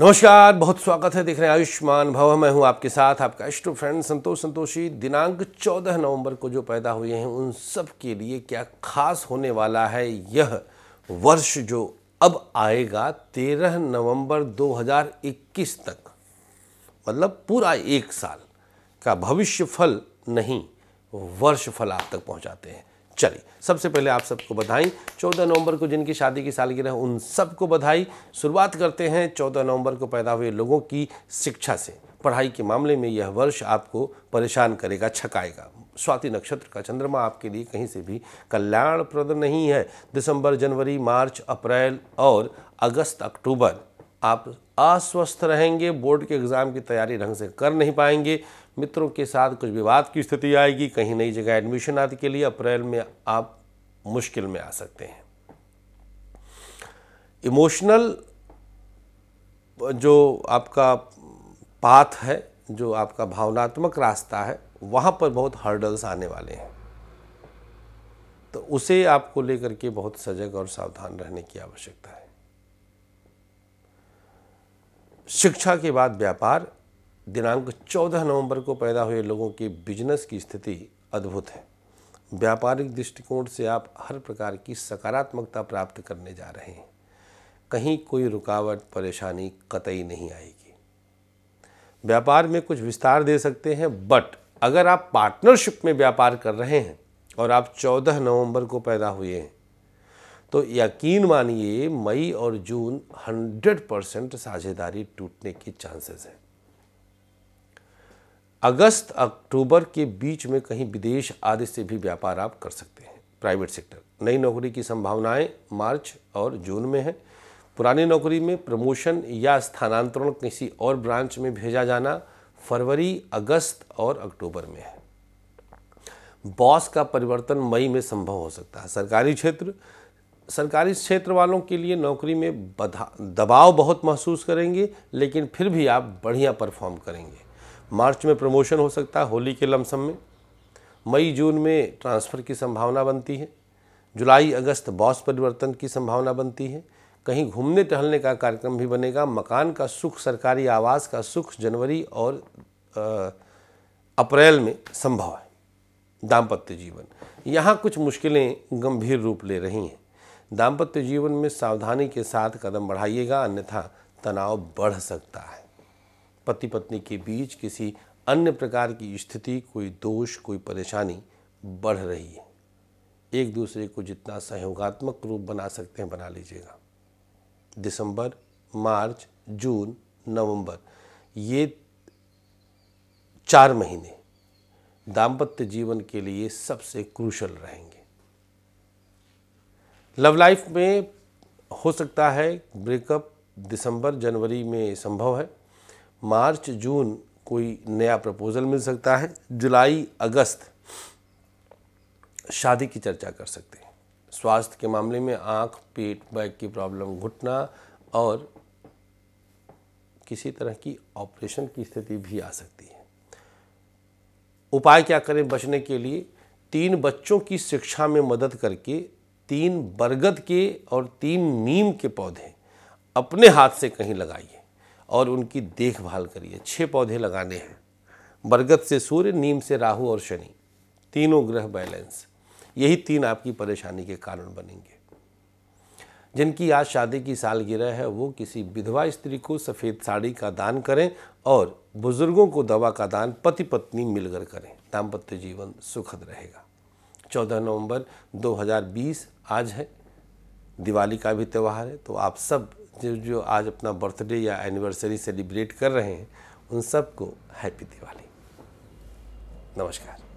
नमस्कार बहुत स्वागत है देख रहे हैं आयुष्मान भव मैं हूं आपके साथ आपका इष्ट फ्रेंड संतोष संतोषी दिनांक 14 नवंबर को जो पैदा हुए हैं उन सब के लिए क्या खास होने वाला है यह वर्ष जो अब आएगा 13 नवंबर 2021 तक मतलब पूरा एक साल का भविष्य फल नहीं वर्ष फल आप तक पहुंचाते हैं चलिए सबसे पहले आप सबको बधाई चौदह नवंबर को जिनकी शादी की सालगिरह उन सबको बधाई शुरुआत करते हैं चौदह नवंबर को पैदा हुए लोगों की शिक्षा से पढ़ाई के मामले में यह वर्ष आपको परेशान करेगा छकाएगा स्वाति नक्षत्र का चंद्रमा आपके लिए कहीं से भी कल्याणप्रद नहीं है दिसंबर जनवरी मार्च अप्रैल और अगस्त अक्टूबर आप अस्वस्थ रहेंगे बोर्ड के एग्ज़ाम की तैयारी ढंग से कर नहीं पाएंगे मित्रों के साथ कुछ विवाद की स्थिति आएगी कहीं नई जगह एडमिशन आदि के लिए अप्रैल में आप मुश्किल में आ सकते हैं इमोशनल जो आपका पाथ है जो आपका भावनात्मक रास्ता है वहाँ पर बहुत हर्डल्स आने वाले हैं तो उसे आपको लेकर के बहुत सजग और सावधान रहने की आवश्यकता है शिक्षा के बाद व्यापार दिनांक 14 नवंबर को पैदा हुए लोगों के बिजनेस की स्थिति अद्भुत है व्यापारिक दृष्टिकोण से आप हर प्रकार की सकारात्मकता प्राप्त करने जा रहे हैं कहीं कोई रुकावट परेशानी कतई नहीं आएगी व्यापार में कुछ विस्तार दे सकते हैं बट अगर आप पार्टनरशिप में व्यापार कर रहे हैं और आप 14 नवंबर को पैदा हुए हैं तो यकीन मानिए मई और जून 100 परसेंट साझेदारी टूटने के चांसेस हैं अगस्त अक्टूबर के बीच में कहीं विदेश आदि से भी व्यापार आप कर सकते हैं प्राइवेट सेक्टर नई नौकरी की संभावनाएं मार्च और जून में हैं पुरानी नौकरी में प्रमोशन या स्थानांतरण किसी और ब्रांच में भेजा जाना फरवरी अगस्त और अक्टूबर में है बॉस का परिवर्तन मई में संभव हो सकता है सरकारी क्षेत्र सरकारी क्षेत्र वालों के लिए नौकरी में दबाव बहुत महसूस करेंगे लेकिन फिर भी आप बढ़िया परफॉर्म करेंगे मार्च में प्रमोशन हो सकता है होली के लमसम में मई जून में ट्रांसफ़र की संभावना बनती है जुलाई अगस्त बॉस परिवर्तन की संभावना बनती है कहीं घूमने टहलने का कार्यक्रम भी बनेगा मकान का सुख सरकारी आवास का सुख जनवरी और अप्रैल में संभव है दाम्पत्य जीवन यहाँ कुछ मुश्किलें गंभीर रूप ले रही हैं दाम्पत्य जीवन में सावधानी के साथ कदम बढ़ाइएगा अन्यथा तनाव बढ़ सकता है पति पत्नी के बीच किसी अन्य प्रकार की स्थिति कोई दोष कोई परेशानी बढ़ रही है एक दूसरे को जितना सहयोगात्मक रूप बना सकते हैं बना लीजिएगा दिसंबर मार्च जून नवंबर ये चार महीने दाम्पत्य जीवन के लिए सबसे क्रूशल रहेंगे लव लाइफ में हो सकता है ब्रेकअप दिसंबर जनवरी में संभव है मार्च जून कोई नया प्रपोज़ल मिल सकता है जुलाई अगस्त शादी की चर्चा कर सकते हैं स्वास्थ्य के मामले में आँख पेट बैक की प्रॉब्लम घुटना और किसी तरह की ऑपरेशन की स्थिति भी आ सकती है उपाय क्या करें बचने के लिए तीन बच्चों की शिक्षा में मदद करके तीन बरगद के और तीन नीम के पौधे अपने हाथ से कहीं लगाइए और उनकी देखभाल करिए छः पौधे लगाने हैं बरगद से सूर्य नीम से राहु और शनि तीनों ग्रह बैलेंस यही तीन आपकी परेशानी के कारण बनेंगे जिनकी आज शादी की सालगिरह है वो किसी विधवा स्त्री को सफ़ेद साड़ी का दान करें और बुज़ुर्गों को दवा का दान पति पत्नी मिलकर करें दाम्पत्य जीवन सुखद रहेगा 14 नवंबर 2020 आज है दिवाली का भी त्यौहार है तो आप सब जो जो आज अपना बर्थडे या एनिवर्सरी सेलिब्रेट कर रहे हैं उन सबको हैप्पी दिवाली नमस्कार